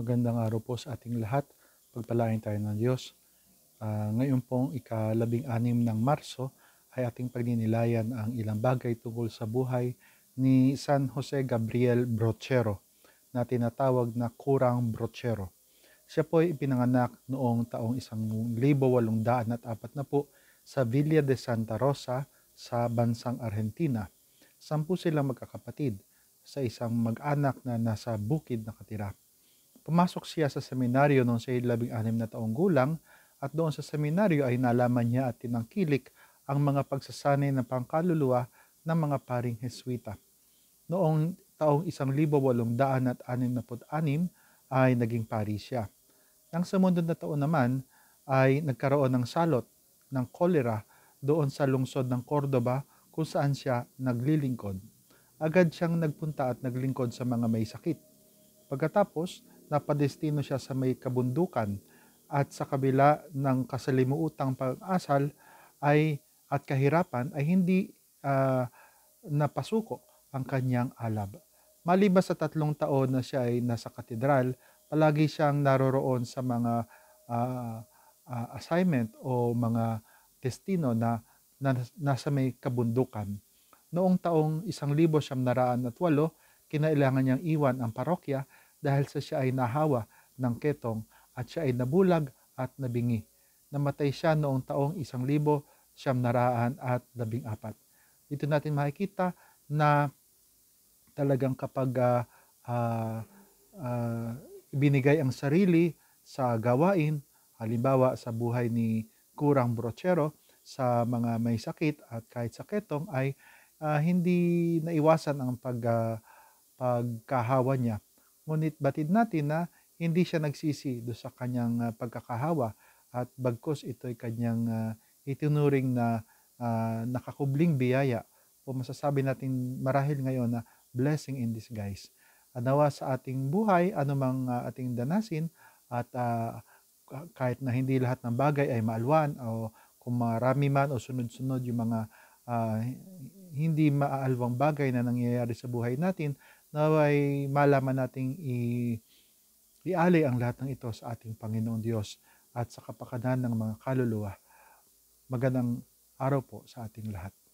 Magandang araw po sa ating lahat. Pagpalain tayo ng Diyos. Uh, ngayon pong ika-labing-anim ng Marso ay ating pagninilayan ang ilang bagay tungkol sa buhay ni San Jose Gabriel Brochero na tinatawag na Kurang Brochero. Siya po ay ipinanganak noong taong 1840 sa Villa de Santa Rosa sa bansang Argentina. Sampu silang magkakapatid sa isang mag-anak na nasa bukid nakatira. Pumasok siya sa seminaryo noong siya labing anim na taong gulang at doon sa seminaryo ay nalaman niya at tinangkilik ang mga pagsasanay ng pangkaluluwa ng mga paring Heswita. Noong taong 1866 ay naging pari siya. Nang sumunod na taon naman ay nagkaroon ng salot ng kolera doon sa lungsod ng Cordoba kung saan siya naglilingkod. Agad siyang nagpunta at naglingkod sa mga may sakit. Pagkatapos napadestino siya sa may kabundukan at sa kabila ng kasalimuutang pag-asal ay at kahirapan ay hindi uh, napasuko ang kanyang alab. Maliban sa tatlong taon na siya ay nasa katedral, palagi siyang naroroon sa mga uh, uh, assignment o mga destino na, na nasa may kabundukan. Noong taong 1908, kinailangan niyang iwan ang parokya dahil sa siya ay nahawa ng ketong at siya ay nabulag at nabingi. Namatay siya noong taong isang libo siyam naraan at labing apat. Dito natin makikita na talagang kapag uh, uh, uh, ang sarili sa gawain, halimbawa sa buhay ni Kurang Brochero, sa mga may sakit at kahit sa ketong ay uh, hindi naiwasan ang pag, uh, pagkahawa niya Ngunit batid natin na hindi siya nagsisi do sa kanyang uh, pagkakahawa at bagkos ito'y kanyang uh, itinuring na uh, nakakubling biyaya o masasabi natin marahil ngayon na blessing in disguise. Anawa sa ating buhay, anumang uh, ating danasin at uh, kahit na hindi lahat ng bagay ay maalwan o kung marami man o sunod-sunod yung mga uh, hindi maalwang bagay na nangyayari sa buhay natin, na ay malaman nating i- ialay ang lahat ng ito sa ating Panginoong Diyos at sa kapakanan ng mga kaluluwa. Magandang araw po sa ating lahat.